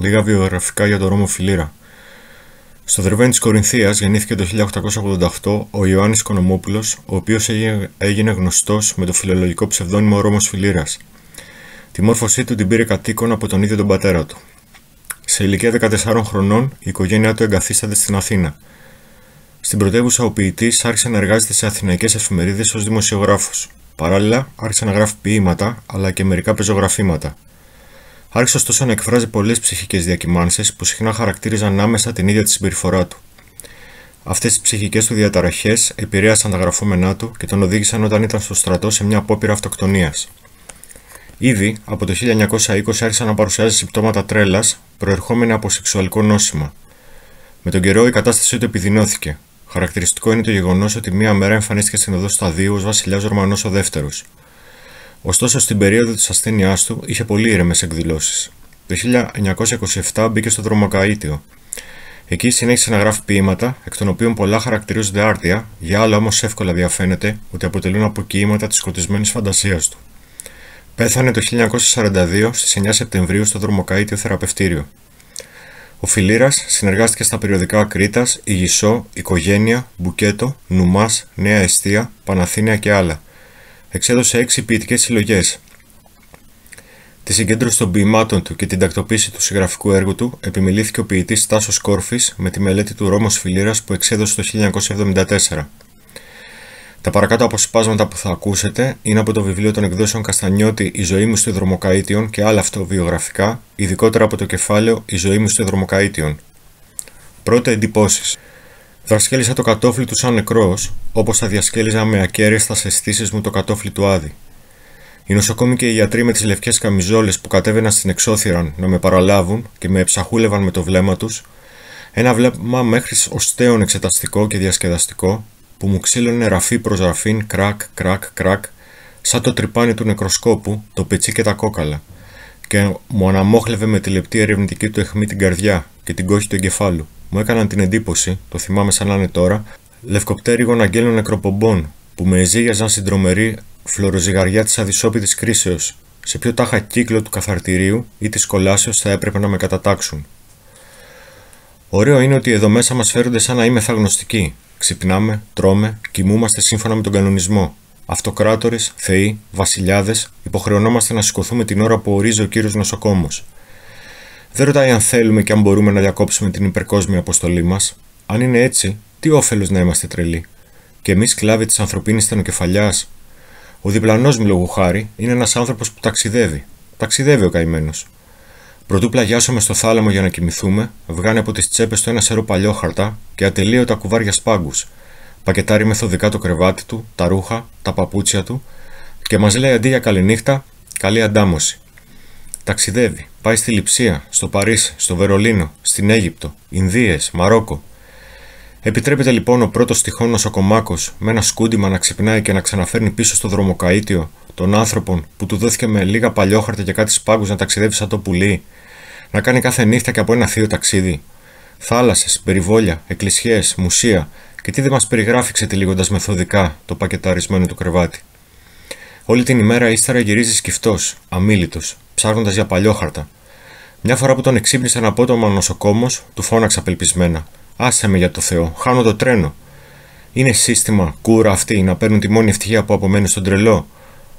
Λίγα βιογραφικά για τον Ρώμο Φιλίρα. Στο Δερβέν της Κορινθίας γεννήθηκε το 1888 ο Ιωάννης Κονομόπουλος, ο οποίος έγινε γνωστός με το φιλολογικό ψευδόνιμο Ρώμο Φιλίρα. Τη μόρφωσή του την πήρε κατοίκον από τον ίδιο τον πατέρα του. Σε ηλικία 14 χρονών, η οικογένειά του εγκαθίσταται στην Αθήνα. Στην πρωτεύουσα, ο ποιητής άρχισε να εργάζεται σε αθηναϊκές εφημερίδες ως δημοσιογράφος. Παράλληλα, άρχισε να γράφει ποίηματα αλλά και μερικά πεζογραφήματα άρχισε ωστόσο να εκφράζει πολλές ψυχικές διακυμάνσεις που συχνά χαρακτήριζαν άμεσα την ίδια τη συμπεριφορά του. Αυτές τις ψυχικές του διαταραχές επηρέασαν τα γραφόμενά του και τον οδήγησαν όταν ήταν στο στρατό σε μια απόπειρα αυτοκτονίας. Ήδη από το 1920 άρχισαν να παρουσιάζει συμπτώματα τρέλας προερχόμενα από σεξουαλικό νόσημα. Με τον καιρό η κατάστασή του επιδεινώθηκε. Χαρακτηριστικό είναι το γεγονός ότι μία μέρα εμφανίστηκε στην οδό Σταδίου ως βασιλιάς Ρωμανός ο Δεύτερος, Ωστόσο, στην περίοδο της ασθένειάς του είχε πολύ ήρεμες εκδηλώσεις. Το 1927 μπήκε στο δρομοκαίτιο. Εκεί συνέχισε να γράφει ποίηματα, εκ των οποίων πολλά χαρακτηρίζονται άρτια, για άλλα όμως εύκολα διαφαίνεται ότι αποτελούν αποκοίηματα της σκοτισμένης φαντασίας του. Πέθανε το 1942 στι 9 Σεπτεμβρίου στο δρομοκαίτιο θεραπευτήριο. Ο Φιλίρα συνεργάστηκε στα περιοδικά Κρήτα, ήγισό, Οικογένεια, Μπουκέτο, Νουμάς, Νέα Εστία, Παναθήνια και άλλα εξέδωσε έξι ποιητικές συλλογές. Τη συγκέντρωση των ποιημάτων του και την τακτοποίηση του συγγραφικού έργου του επιμελήθηκε ο ποιητής Τάσο Κόρφης με τη μελέτη του Ρώμος Φιλίρας που εξέδωσε το 1974. Τα παρακάτω αποσπάσματα που θα ακούσετε είναι από το βιβλίο των εκδόσεων Καστανιώτη Η ζωή μου στο Δρομοκαίτιον και άλλα αυτοβιογραφικά, ειδικότερα από το κεφάλαιο Η ζωή μου στο Δρομοκαίτιον. Πρώτα εντυπώσει. Δρασκέλισα το κατόφλι του σαν νεκρός, όπως θα διασκέλιζα με ακέραιστας σε αισθήσεις μου το κατόφλι του Άδη. Οι νοσοκόμοι και οι γιατροί με τις λευκές καμιζόλες που κατέβαιναν στην εξώθυραν να με παραλάβουν και με ψαχούλευαν με το βλέμμα τους, ένα βλέμμα μέχρι οστέων εξεταστικό και διασκεδαστικό, που μου ξύλωνε ραφή προς ραφήν, κρακ, κρακ, κρακ, σαν το τρυπάνι του νεκροσκόπου, το πετσί και τα κόκαλα, και μου αναμόχλευε με τη λεπτή ερευνητική του αιχμή την καρδιά και την κόχη του εγκεφάλου μου έκαναν την εντύπωση, το θυμάμαι σαν να είναι τώρα, λευκοπτέρυγων αγγέλων νεκροπομπών που με εζήγιαζαν στην τρομερή φλωροζυγαριά της αδυσόπιτης κρίσεως, σε ποιο τάχα κύκλο του καθαρτηρίου ή της κολάσεως θα έπρεπε να με κατατάξουν. Ωραίο είναι ότι εδώ μέσα μας φέρονται σαν να είμαι γνωστικοί. Ξυπνάμε, τρώμε, κοιμούμαστε σύμφωνα με τον κανονισμό. Αυτοκράτορες, θεοί, βασιλιάδες, υποχρεωνόμαστε να σηκωθούμε την ώρα που ορίζει ο κύριος νοσοκόμος. Δεν ρωτάει αν θέλουμε και αν μπορούμε να διακόψουμε την υπερκόσμια αποστολή μας. Αν είναι έτσι, τι όφελος να είμαστε τρελοί. Και εμείς σκλάβοι της ανθρωπίνης στενοκεφαλιά. Ο διπλανός μου λόγου χάρη είναι ένας άνθρωπος που ταξιδεύει. Ταξιδεύει ο καημένος. Προτού πλαγιάσουμε στο θάλαμο για να κοιμηθούμε, βγάνε από τις τσέπες του ένα σερό παλιόχαρτα και ατελείω τα κουβάρια σπάγκους. Πακετάρει μεθοδικά το κρεβάτι του, τα ρούχα, τα παπούτσια του και μας λέει αντί για καληνύχτα, καλή αντάμωση. Ταξιδεύει. Πάει στη Λιψία, στο Παρίσι, στο Βερολίνο, στην Αίγυπτο, Ινδίες, Μαρόκο. Επιτρέπεται λοιπόν ο πρώτος τυχόν νοσοκομάκος με ένα σκούντιμα να ξυπνάει και να ξαναφέρνει πίσω στο δρομοκαίτιο τον άνθρωπων που του δόθηκε με λίγα παλιόχαρτα και κάτι σπάγκου να ταξιδεύει σαν το πουλί, να κάνει κάθε νύχτα και από ένα θείο ταξίδι. Θάλασσες, περιβόλια, εκκλησιές, μουσεία και τι δεν μας περιγράφει ξετυλίγοντα μεθοδικά το πακεταρισμένο του κρεβάτι. Όλη την ημέρα ύστερα γυρίζει σκυφτός, αμήλυτο, ψάχνοντας για παλιόχαρτα, μια φορά που τον εξύπνησαν από το νοσοκόμος, του φώναξε απελπισμένα. Άσε με για το Θεό, χάνω το τρένο. Είναι σύστημα, κούρα αυτή, να παίρνουν τη μόνη ευτυχία που απομένει στον τρελό.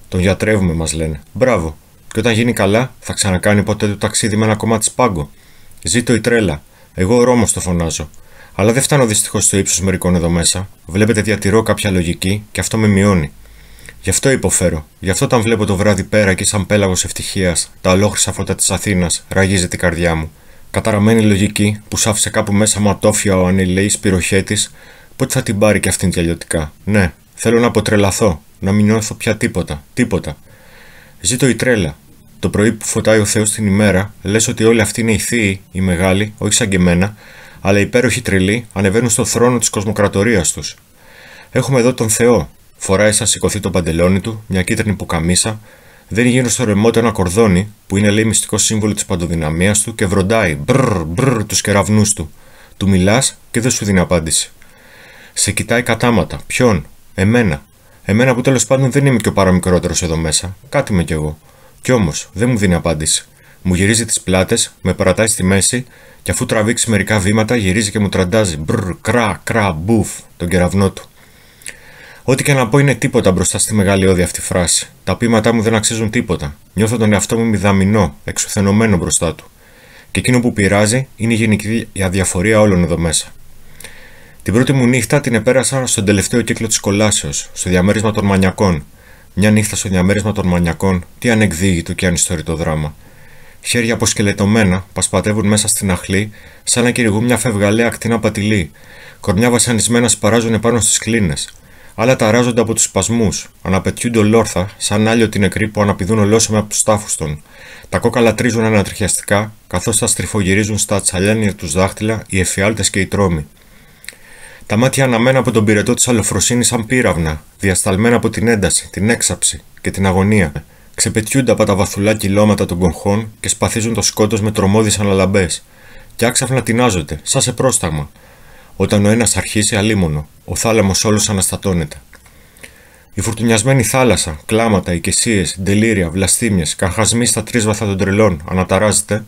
Τον γιατρεύουμε, μας λένε. Μπράβο. Και όταν γίνει καλά, θα ξανακάνει ποτέ το ταξίδι με ένα κομμάτι σπάγκο. Ζήτω η τρέλα. Εγώ Ρώμος το φωνάζω. Αλλά δεν φτάνω δυστυχώς στο ύψος μερικών εδώ μέσα. Βλέπετε, διατηρώ κάποια λογική και αυτό με μειώνει. Γι' αυτό υποφέρω. Γι' αυτό όταν βλέπω το βράδυ πέρα και σαν πέλαγος ευτυχίας, τα ολόχρυσα φώτα της Αθήνας, ραγίζει την καρδιά μου. Καταραμένη λογική που σ' άφησε κάπου μέσα ματόφια ο ανελαιή πυροχέτης, πότε θα την πάρει και αυτήν τελειωτικά. αλλιωτικά. Ναι, θέλω να αποτρελαθώ, να μην νιώθω πια τίποτα, τίποτα. Ζήτω η τρέλα. Το πρωί που φωτάει ο Θεός την ημέρα, λες ότι όλοι αυτοί είναι οι θείοι, οι μεγάλοι, όχι σαν και εμένα, αλλά οι υπέροχοι τρελοί ανεβαίνουν στο θρόνο της κοσμοκρατορίας τους. Έχουμε εδώ τον Θεό, Φοράει σαν σηκωθεί το παντελόνι του, μια κίτρινη πουκαμίσα, Δεν γύρω στο ρεμό του ένα κορδόνι, που είναι λέει μυστικό σύμβολο της παντοδυναμίας του και βροντάει μπρρ μπρρ τους κεραυνούς του. Του μιλάς και δεν σου δίνει απάντηση. Σε κοιτάει κατάματα. Ποιον, εμένα. Εμένα που τέλος πάντων δεν είμαι και ο παραμικρότερος εδώ μέσα. Κάτι είμαι κι εγώ. Κι όμως δεν μου δίνει απάντηση. Μου γυρίζει τις πλάτες, με παρατάει στη μέση και αφού τραβήξει μερικά βήματα γυρίζει και μου τραντάζει μπρ, κρά, κρά, μπουφ τον κεραυνό του. Ό,τι και να πω είναι τίποτα μπροστά στη μεγάλη όδη αυτή φράση. Τα πείματά μου δεν αξίζουν τίποτα. Νιώθω τον εαυτό μου μηδαμινό, εξουθενωμένο μπροστά του. Και εκείνο που πειράζει είναι η γενική αδιαφορία όλων εδώ μέσα. Την πρώτη μου νύχτα την επέρασα στον τελευταίο κύκλο της κολάσεως, στο διαμέρισμα των μανιακών. Μια νύχτα στο διαμέρισμα των μανιακών, τι ανεκδίγητο και ανιστορητό δράμα. Χέρια αποσκελετωμένα πασπατεύουν μέσα στην αχλή, σαν να κυριγούν μια φευγαλαία ακτινά πατηλή. Κορμιά βασανισμένα σπαράζουν επάνω στις κλίνες, άλλα ταράζονται από τους σπασμούς, αναπετιούνται ολόρθα, σαν άλλοι τη νεκροί που αναπηδούν ολόσωμα από τους τάφους των. Τα κόκαλα τρίζουν ανατριχιαστικά, καθώς τα στριφογυρίζουν στα τσαλένια τους δάχτυλα οι εφιάλτες και οι τρόμοι. Τα μάτια αναμένα από τον πυρετό της αλοφροσύνης σαν πύραυνα, διασταλμένα από την ένταση, την έξαψη και την αγωνία. Ξεπετιούνται από τα βαθουλά κυλώματα των κοχών και σπαθίζουν το σκότος με τρομώδεις αναλαμπές. Και άξαφνα τεινάζονται, σαν σε πρόσταγμα, όταν ο ένας αρχίσει, αλίμονο, ο θάλαμος όλος αναστατώνεται. Η φουρτουνιασμένη θάλασσα, κλάματα, οικεσίες, ντελήρια, βλαστήμιες, καχασμοί στα τρίσβαθα των τρελών αναταράζεται,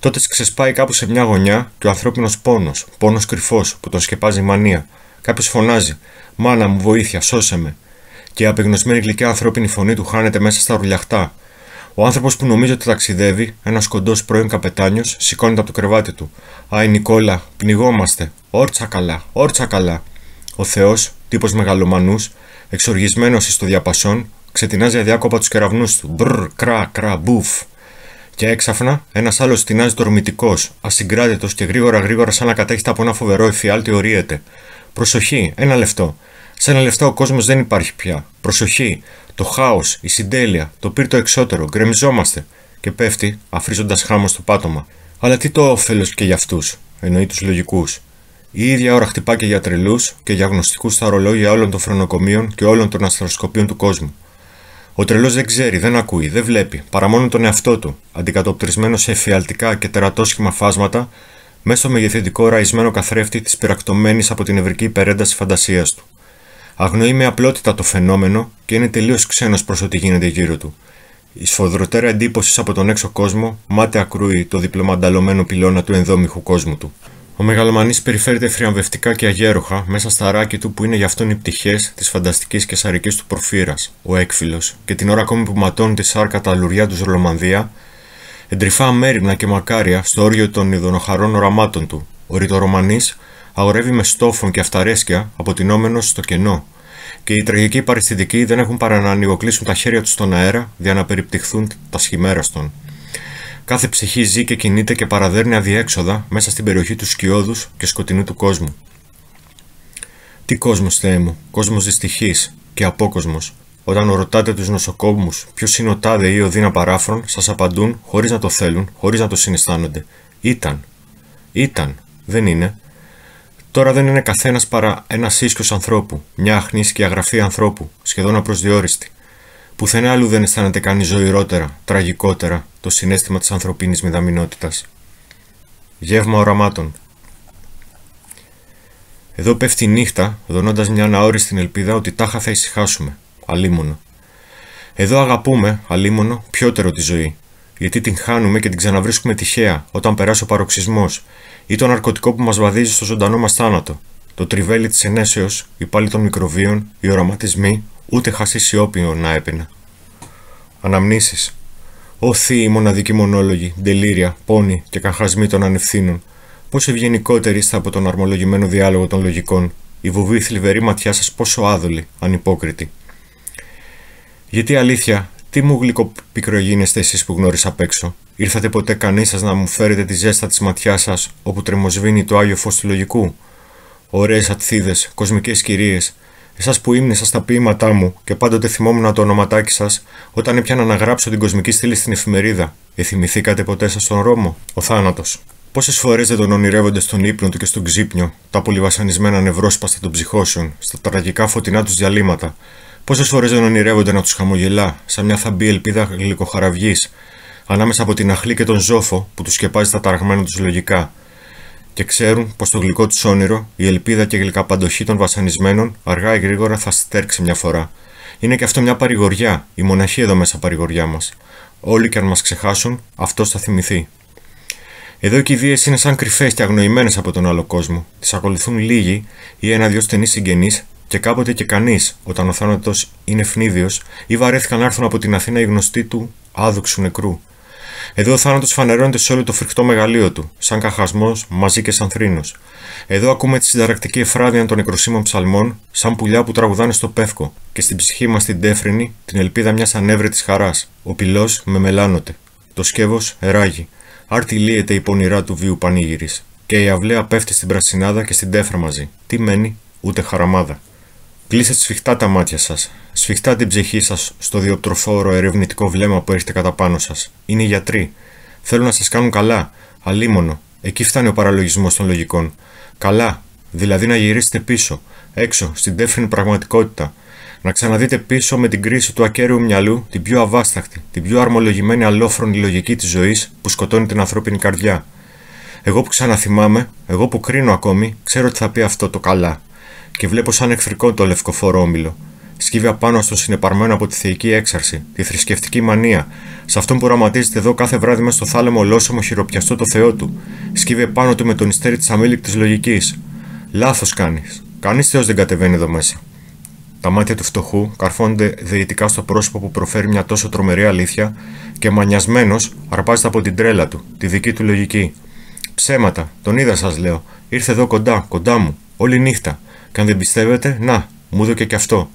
τότε ξεσπάει κάπου σε μια γωνιά και ο ανθρώπινος πόνος, πόνος κρυφός που τον σκεπάζει μανία. Κάποιος φωνάζει: Μάνα μου, βοήθεια, σώσε με. Και η απεγνωσμένη γλυκιά ανθρώπινη φωνή του χάνεται μέσα στα ρουλιαχτά, ο άνθρωπος που νομίζει ότι ταξιδεύει, ένας κοντός πρώην καπετάνιος, σηκώνεται από το κρεβάτι του. Άι Νικόλα, πνιγόμαστε. Όρτσα καλά, όρτσα καλά. Ο Θεός, τύπος μεγαλομανούς, εξοργισμένος στο διαπασόν, ξετινάζει αδιάκοπα τους κεραυνούς του. Μπρ, κρά, κρά, μπουφ. Και έξαφνα, ένας άλλος τεινάζει τορμητικό, ασυγκράτητος και γρήγορα γρήγορα σαν να κατέχεται από ένα φοβερό εφιάλτη ορίεται. Προσοχή, ένα λεπτό. Σε ένα λεπτό ο κόσμος δεν υπάρχει πια. Προσοχή, το χάος, η συντέλεια, το πύρτο εξώτερο, γκρεμιζόμαστε και πέφτει, αφρίζοντας χάμος στο πάτωμα. Αλλά τι το όφελος και για αυτούς, εννοεί τους λογικούς. Η ίδια ώρα χτυπά και για τρελούς και για γνωστικούς στα ρολόγια όλων των φρονοκομείων και όλων των αστροσκοπίων του κόσμου. Ο τρελός δεν ξέρει, δεν ακούει, δεν βλέπει, παρά μόνο τον εαυτό του, αντικατοπτρισμένο σε εφιαλτικά και τερατόσχημα φάσματα, μέσα στο μεγεθυντικό ραϊσμένο καθρέφτη της πειρακτωμένης από την ευρική υπερένταση φαντασίας του. Αγνοεί με απλότητα το φαινόμενο και είναι τελείως ξένος προς ό,τι γίνεται γύρω του. Η σφοδροτέρα εντύπωσης από τον έξω κόσμο μάται ακρούει το διπλωμανταλωμένο πυλώνα του ενδόμηχου κόσμου του. Ο μεγαλομανής περιφέρεται φριαμβευτικά και αγέροχα μέσα στα ράκη του που είναι γι' αυτόν οι πτυχές της φανταστικής και σαρικής του προφύρα, ο έκφυλος, και την ώρα ακόμη που ματώνει τη σάρκα τα λουριά του Ρολομανδία, εντρυφά αμέριμνα και μακάρια στο όριο των ειδονοχαρών οραμάτων του, ο ρητορομανής αγορεύει με στόφων και αυταρέσκεια, αποτινόμενο στο κενό. Και οι τραγικοί παρισθητικοί δεν έχουν παρά να ανοιγοκλείσουν τα χέρια τους στον αέρα για να περιπτυχθούν τα σχημέρα στον. Κάθε ψυχή ζει και κινείται και παραδέρνει αδιέξοδα μέσα στην περιοχή του σκιώδους και σκοτεινού του κόσμου. Τι κόσμος, Θεέ μου, κόσμος δυστυχής και απόκοσμος. Όταν ρωτάτε τους νοσοκόμους ποιος είναι ο τάδε ή ο δίνα παράφρον, σας απαντούν χωρίς να το θέλουν, χωρίς να το συναισθάνονται. Ήταν. Ήταν. Δεν είναι. Τώρα δεν είναι καθένας παρά ένας ίσκο ανθρώπου, μια αχνή και αγραφή ανθρώπου, σχεδόν απροσδιόριστη. Πουθενά άλλου δεν αισθάνεται κανείς ζωηρότερα, τραγικότερα, το συνέστημα της ανθρωπίνης μηδαμινότητας. Γεύμα οραμάτων. Εδώ πέφτει η νύχτα, δονώντας μια αναόριστη ελπίδα ότι τάχα θα ησυχάσουμε, αλίμονο. Εδώ αγαπούμε, αλίμονο, πιότερο τη ζωή, γιατί την χάνουμε και την ξαναβρίσκουμε τυχαία όταν περάσει ο παροξισμός ή το ναρκωτικό που μας βαδίζει στο ζωντανό μας θάνατο, το τριβέλι της ενέσεως, η πάλη των μικροβίων, οι οραματισμοί, ούτε χασίσει όπιο να έπαινα. Αναμνήσεις. Ω θείοι μοναδικοί μονόλογοι, ντελήρια, πόνοι και καχασμοί των ανευθύνων, πόσο ευγενικότεροι είστε από τον αρμολογημένο διάλογο των λογικών, η βουβή θλιβερή ματιά σας πόσο άδολη, ανυπόκριτη. Γιατί αλήθεια, τι μου γλυκοπικρογίνεστε εσεί που γνώρισα απ' έξω. Ήρθατε ποτέ κανείς σας να μου φέρετε τη ζέστα της ματιάς σας όπου τρεμοσβήνει το άγιο φως του λογικού. Ωραίες ατθίδες, κοσμικές κυρίες, εσάς που ύμνησα στα ποίηματά μου και πάντοτε θυμόμουν το ονοματάκι σας όταν έπιανα να γράψω την κοσμική στήλη στην εφημερίδα. Εθυμηθήκατε ποτέ σας τον Ρώμο, ο θάνατος. Πόσες φορές δεν τον ονειρεύονται στον ύπνο του και στον ξύπνιο, τα πολυβασανισμένα νευρόσπαστα των ψυχώσεων, στα τραγικά φωτεινά τους διαλύματα, Πόσες φορές δεν ονειρεύονται να τους χαμογελά, σαν μια θαμπή ελπίδα γλυκοχαραυγής ανάμεσα από την αχλή και τον ζόφο που τους σκεπάζει τα ταραγμένα τους λογικά, και ξέρουν πως το γλυκό τους όνειρο, η ελπίδα και η γλυκαπαντοχή των βασανισμένων, αργά ή γρήγορα θα στέρξει μια φορά. Είναι και αυτό μια παρηγοριά, η μοναχή εδώ μέσα παρηγοριά μας. Όλοι και αν μας ξεχάσουν, αυτός θα θυμηθεί. Εδώ οι βίες είναι σαν κρυφές και αγνοημένες από τον άλλο κόσμο. Τις ακολουθούν λίγοι ή ένα-δυο στενοί συγγενείς και κάποτε και κανείς, όταν ο θάνατος είναι φνίδιο, ή βαρέθηκαν να έρθουν από την Αθήνα οι γνωστοί του άδοξου νεκρού. Εδώ ο θάνατος φανερώνεται σε όλο το φρικτό μεγαλείο του, σαν καχασμός μαζί και σαν θρήνος. Εδώ ακούμε τη συνταρακτική εφράδια των νεκροσύμων ψαλμών, σαν πουλιά που τραγουδάνε στο πεύκο, και στην ψυχή μας την τέφρινη, την ελπίδα μιας ανέβρετης χαράς. Ο πυλός με μελάνοτε. Το σκεύος εράγει. λύεται η πονηρά του βίου πανήγυρης. Και η αυλαία πέφτει στην πρασινάδα και στην τέφρα μαζί. Τι μένει, ούτε χαραμάδα. Κλείστε σφιχτά τα μάτια σας. Σφιχτά την ψυχή σας στο διοπτροφόρο ερευνητικό βλέμμα που έρχεται κατά πάνω σας. Είναι οι γιατροί. Θέλουν να σας κάνουν καλά. Αλίμονο. Εκεί φτάνει ο παραλογισμός των λογικών. Καλά. Δηλαδή να γυρίσετε πίσω. Έξω, στην τέφρινη πραγματικότητα. Να ξαναδείτε πίσω με την κρίση του ακέραίου μυαλού την πιο αβάσταχτη, την πιο αρμολογημένη αλόφρονη λογική της ζωής που σκοτώνει την ανθρώπινη καρδιά. Εγώ που ξαναθυμάμαι, εγώ που κρίνω ακόμη, ξέρω τι θα πει αυτό το καλά και βλέπω σαν εχθρικό το λευκοφόρο όμιλο. Σκύβει απάνω στον συνεπαρμένο από τη θεϊκή έξαρση, τη θρησκευτική μανία, σε αυτόν που οραματίζεται εδώ κάθε βράδυ μες στο θάλαμο ολόσωμο χειροπιαστό το Θεό του. Σκύβει επάνω του με τον ιστέρι της αμήλικτης λογικής. Λάθος κάνεις. Κανείς Θεός δεν κατεβαίνει εδώ μέσα. Τα μάτια του φτωχού καρφώνται δεητικά στο πρόσωπο που προφέρει μια τόσο τρομερή αλήθεια και μανιασμένος αρπάζεται από την τρέλα του, τη δική του λογική. Ψέματα, τον είδα σας λέω. Ήρθε εδώ κοντά, κοντά μου, όλη νύχτα. Και αν δεν πιστεύετε, να, μου δω και αυτό.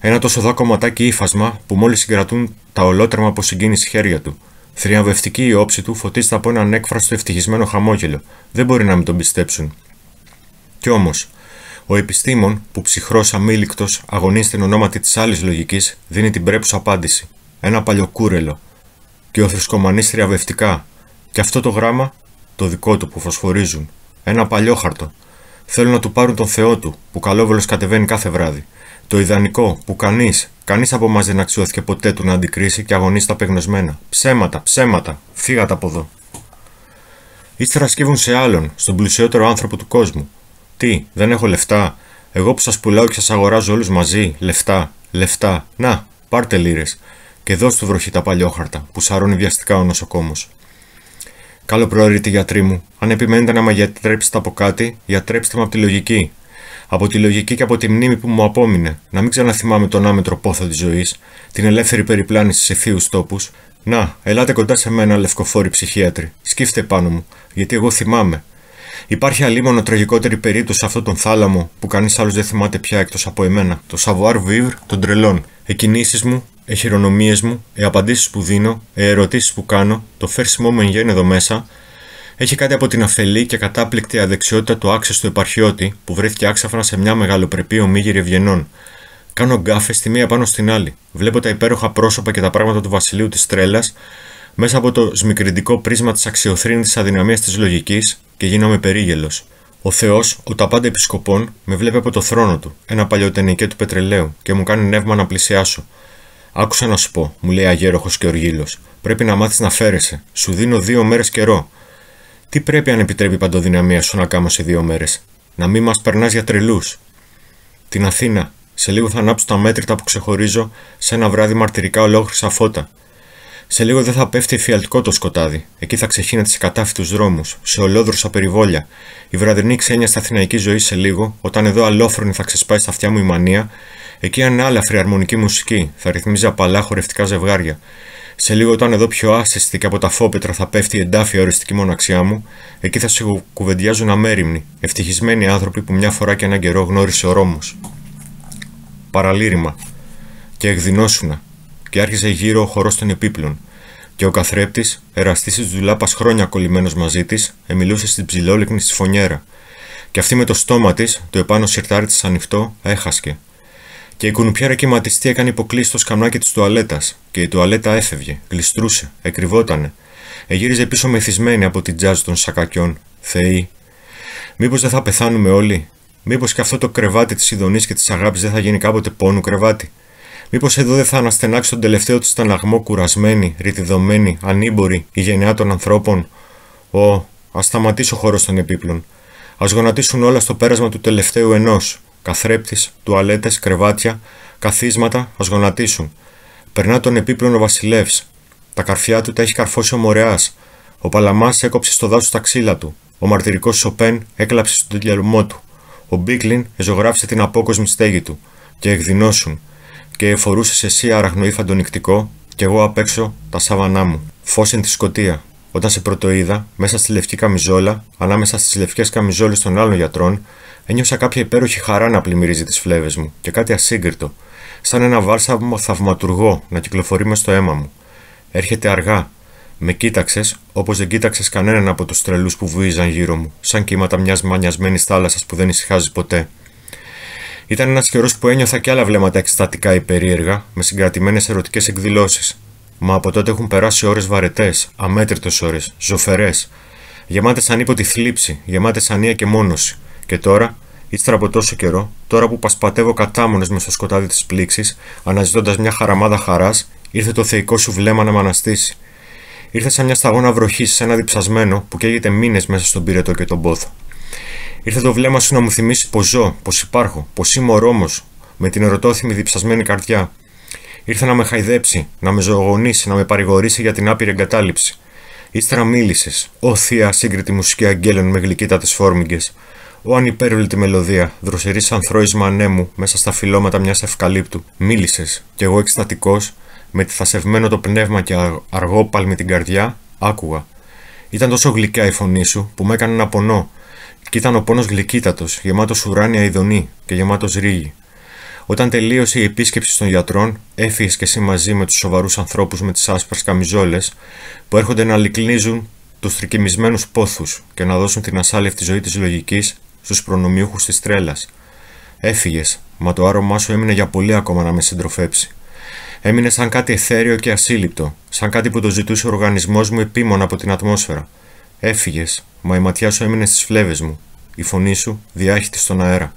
Ένα τόσο δά κομματάκι ύφασμα που μόλις συγκρατούν τα ολότρεμα από συγκίνηση χέρια του. Θριαμβευτική η όψη του φωτίζεται από έναν έκφραστο ευτυχισμένο χαμόγελο. Δεν μπορεί να μην τον πιστέψουν. Κι όμως, ο επιστήμον, που ψυχρός αμήλικτος αγωνίζεται εν ονόματι της άλλης λογικής, δίνει την πρέπουσα απάντηση. Ένα κούρελο. Και ο θρησκομανής θριαμβευτικά. Και αυτό το γράμμα, το δικό του που φωσφορίζουν. Ένα παλιόχαρτο. Θέλουν να του πάρουν τον Θεό του, που καλόβελο κατεβαίνει κάθε βράδυ. Το ιδανικό, που κανείς, κανείς από εμά δεν αξιώθηκε ποτέ του να αντικρίσει και αγωνίσει τα πεγνωσμένα. Ψέματα, ψέματα, φύγατε από εδώ. Ύστερα σκύβουν σε άλλον, στον πλουσιότερο άνθρωπο του κόσμου. Τι, δεν έχω λεφτά. Εγώ που σας πουλάω και σας αγοράζω όλους μαζί, λεφτά, λεφτά. Να, πάρτε λίρες. Και δώστε του βροχή τα παλιόχαρτα, που σαρώνει βιαστικά ο νοσοκόμος. Καλό προορίτη γιατροί μου. Αν επιμένετε να με γιατρέψετε από κάτι, γιατρέψτε με από τη λογική. Από τη λογική και από τη μνήμη που μου απόμεινε. Να μην ξαναθυμάμαι τον άμετρο πόθο της ζωής, την ελεύθερη περιπλάνηση σε θείους τόπους. Να, ελάτε κοντά σε μένα, λευκοφόροι ψυχίατροι. Σκύφτε πάνω μου, γιατί εγώ θυμάμαι. Υπάρχει αλίμονο τραγικότερη περίπτωση σε αυτόν τον θάλαμο που κανείς άλλος δεν θυμάται πια εκτός από εμένα. Το savoir vivre των τρελών. Οι μου, οι χειρονομίε μου, οι απαντήσεις που δίνω, οι ερωτήσεις που κάνω, το φέρσιμό μου εν γέννη εδώ μέσα, έχει κάτι από την αφελή και κατάπληκτη αδεξιότητα του του επαρχιώτη που βρέθηκε άξαφνα σε μια μεγαλοπρεπή ομίγυρη ευγενών. Κάνω γκάφες στη μία πάνω στην άλλη. Βλέπω τα υπέροχα πρόσωπα και τα πράγματα του βασιλείου της τρέλας μέσα από το σμικριντικό πρίσμα της αξιοθρύνης αδυναμίας της λογικής και γίνομαι περίγελος. Ο Θεός, ο πάντα επισκοπών, με βλέπει από το θρόνο του, ένα παλιοτενικέ του πετρελαίου, και μου κάνει νεύμα να πλησιάσω. Άκουσα να σου πω, μου λέει αγέροχος και οργήλο, πρέπει να μάθεις να φέρεσαι. Σου δίνω δύο μέρες καιρό. Τι πρέπει αν επιτρέπει η παντοδυναμία σου να κάνω σε δύο μέρες, να μην μας περνάς για τρελούς. Την Αθήνα, σε λίγο θα ανάψω τα μέτρητα που ξεχωρίζω σε ένα βράδυ μαρτυρικά ολόχρυσα φώτα, σε λίγο δεν θα πέφτει εφιαλτικό το σκοτάδι. Εκεί θα ξεχύνεται σε κατάφυτους δρόμους, σε ολόδρουσα περιβόλια. Η βραδινή ξένια στα αθηναϊκή ζωή σε λίγο, όταν εδώ αλόφρονη θα ξεσπάει στα αυτιά μου η μανία, εκεί ανάλαφρη αρμονική μουσική θα ρυθμίζει απαλά χορευτικά ζευγάρια. Σε λίγο, όταν εδώ πιο άσεστη και από τα φόπετρα θα πέφτει η εντάφια οριστική μοναξιά μου, εκεί θα σου κουβεντιάζουν αμέριμνοι, ευτυχισμένοι άνθρωποι που μια φορά και έναν καιρό γνώρισε ο Ρώμος. Παραλήρημα. Και εκδινώσουνα και άρχισε γύρω ο χορός των επίπλων, και ο καθρέπτης, εραστής της δουλάπας χρόνια κολλημένος μαζί της, εμιλούσε στην ψηλόλεκνη της φωνιέρα, και αυτή με το στόμα της, το επάνω σιρτάρι της ανοιχτό, έχασκε. Και η κουνουπιάρα κυματιστή έκανε υποκλείσει στο σκαμνάκι της τουαλέτας, και η τουαλέτα έφευγε, γλιστρούσε, εκρυβότανε. Εγύριζε πίσω μεθυσμένη από την τζάζ των σακακιών. Θεή. Μήπως δεν θα πεθάνουμε όλοι, μήπως και αυτό το κρεβάτι της ειδονή και της αγάπης δεν θα γίνει κάποτε πόνου κρεβάτι. Μήπως εδώ δεν θα αναστενάξει τον τελευταίο του στεναγμό, κουρασμένη, ρητιδωμένη, ανήμπορη, η γενιά των ανθρώπων. Ω, ας σταματήσει ο χώρος των επίπλων. Ας γονατίσουν όλα στο πέρασμα του τελευταίου ενός. Καθρέπτης, τουαλέτες, κρεβάτια, καθίσματα, ας γονατίσουν. Περνά τον επίπλων ο βασιλεύς. Τα καρφιά του τα έχει καρφώσει ο Μωρεάς. Ο Παλαμάς έκοψε στο δάσος τα ξύλα του. Ο μαρτυρικός Σοπέν έκλαψε στον τελειωμό του. Ο Μπίκλιν εζωγράφησε την απόκοσμη στέγη του. Και εκδεινώσουν και εφορούσε εσύ ή φαντονικτικό, κι εγώ απ' έξω τα σάβανά μου. φως είναι τη σκοτία. Όταν σε πρωτοείδα, μέσα στη λευκή καμιζόλα, ανάμεσα στις λευκές καμιζόλες των άλλων γιατρών, ένιωσα κάποια υπέροχη χαρά να πλημμυρίζει τις φλέβες μου και κάτι ασύγκριτο, σαν ένα βάλσαμο θαυματουργό να κυκλοφορεί μες στο αίμα μου. Έρχεται αργά. Με κοίταξες όπως δεν κοίταξες κανέναν από τους τρελούς που βουίζαν γύρω μου, σαν κύματα μιας μανιασμένης θάλασσας που δεν ησυχάζει ποτέ. Ήταν ένας καιρός που ένιωθα και άλλα βλέμματα εκστατικά ή περίεργα, με συγκρατημένες ερωτικές εκδηλώσεις. Μα από τότε έχουν περάσει ώρες βαρετές, αμέτρητες ώρες, ζωφερές, γεμάτες ανίποτη θλίψη, γεμάτες ανία και μόνωση. Και τώρα, ύστερα από τόσο καιρό, τώρα που πασπατεύω κατάμονες μες στο σκοτάδι της πλήξης, αναζητώντας μια χαραμάδα χαράς, ήρθε το θεϊκό σου βλέμμα να με αναστήσει. Ήρθε σαν μια σταγόνα βροχής σε ένα διψασμένο που καίγεται μήνες μέσα στον πυρετό και τον πόθο. Ήρθε το βλέμμα σου να μου θυμίσει πως ζω, πως υπάρχω, πως είμαι ο με την ερωτόθυμη διψασμένη καρδιά. Ήρθε να με χαϊδέψει, να με ζωογονήσει, να με παρηγορήσει για την άπειρη εγκατάλειψη. Ύστερα μίλησες, Ω θεία σύγκριτη μουσική αγγέλων με γλυκύτατες φόρμικε. Ω ανυπέρβλητη μελωδία, δροσερής ανθρώισμα ανέμου μέσα στα φυλώματα μιας ευκαλύπτου. Μίλησες, κι εγώ εκστατικός, με τη θασευμένο το πνεύμα και αργό παλμη την καρδιά, άκουγα. Ήταν τόσο γλυκιά η φωνή σου που με έκανε να πονώ, και ήταν ο πόνος γλυκύτατος, γεμάτος ουράνια ειδονή και γεμάτος ρίγη. Όταν τελείωσε η επίσκεψη των γιατρών, έφυγες και εσύ μαζί με τους σοβαρούς ανθρώπους με τις άσπρες καμιζόλες που έρχονται να λυκνίζουν τους τρικυμισμένους πόθους και να δώσουν την ασάλευτη ζωή της λογικής στους προνομιούχους της τρέλας. Έφυγες, μα το άρωμά σου έμεινε για πολύ ακόμα να με συντροφέψει. Έμεινε σαν κάτι εθέριο και ασύλληπτο, σαν κάτι που το ζητούσε ο οργανισμός μου επίμονα από την ατμόσφαιρα. Έφυγες, μα η ματιά σου έμεινε στις φλέβες μου, η φωνή σου διάχυτη στον αέρα.